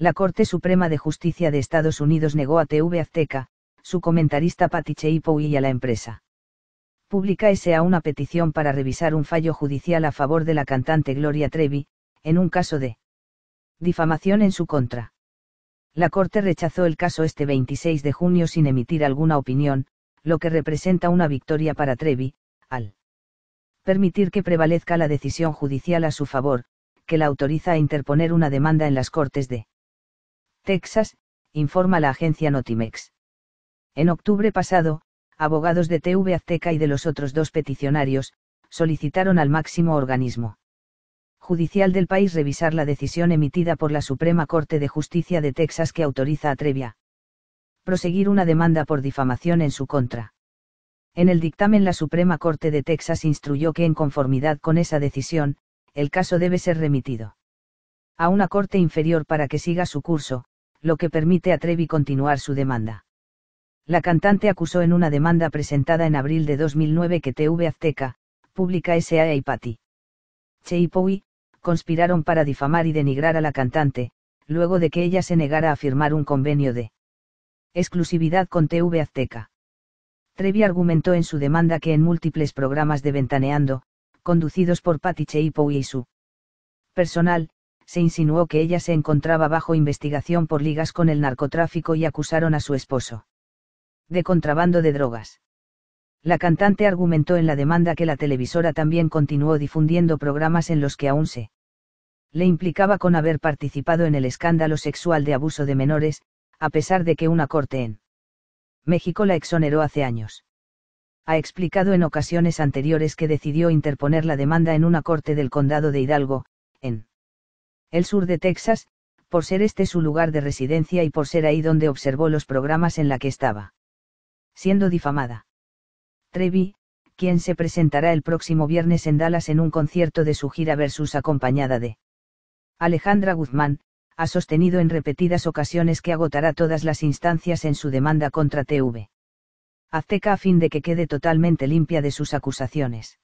La Corte Suprema de Justicia de Estados Unidos negó a TV Azteca, su comentarista Patiche Pouy y a la empresa. Publica S.A. una petición para revisar un fallo judicial a favor de la cantante Gloria Trevi, en un caso de difamación en su contra. La Corte rechazó el caso este 26 de junio sin emitir alguna opinión, lo que representa una victoria para Trevi, al permitir que prevalezca la decisión judicial a su favor, que la autoriza a interponer una demanda en las Cortes de Texas, informa la agencia Notimex. En octubre pasado, abogados de TV Azteca y de los otros dos peticionarios, solicitaron al máximo organismo judicial del país revisar la decisión emitida por la Suprema Corte de Justicia de Texas que autoriza a Trevia proseguir una demanda por difamación en su contra. En el dictamen la Suprema Corte de Texas instruyó que en conformidad con esa decisión, el caso debe ser remitido a una corte inferior para que siga su curso, lo que permite a Trevi continuar su demanda. La cantante acusó en una demanda presentada en abril de 2009 que TV Azteca, Pública S.A. y Patti. Che conspiraron para difamar y denigrar a la cantante, luego de que ella se negara a firmar un convenio de exclusividad con TV Azteca. Trevi argumentó en su demanda que en múltiples programas de Ventaneando, conducidos por Patti Cheipo y su personal, se insinuó que ella se encontraba bajo investigación por ligas con el narcotráfico y acusaron a su esposo de contrabando de drogas. La cantante argumentó en la demanda que la televisora también continuó difundiendo programas en los que aún se le implicaba con haber participado en el escándalo sexual de abuso de menores, a pesar de que una corte en México la exoneró hace años ha explicado en ocasiones anteriores que decidió interponer la demanda en una corte del condado de Hidalgo, en el sur de Texas, por ser este su lugar de residencia y por ser ahí donde observó los programas en la que estaba. Siendo difamada. Trevi, quien se presentará el próximo viernes en Dallas en un concierto de su gira versus acompañada de Alejandra Guzmán, ha sostenido en repetidas ocasiones que agotará todas las instancias en su demanda contra TV. Azteca a fin de que quede totalmente limpia de sus acusaciones.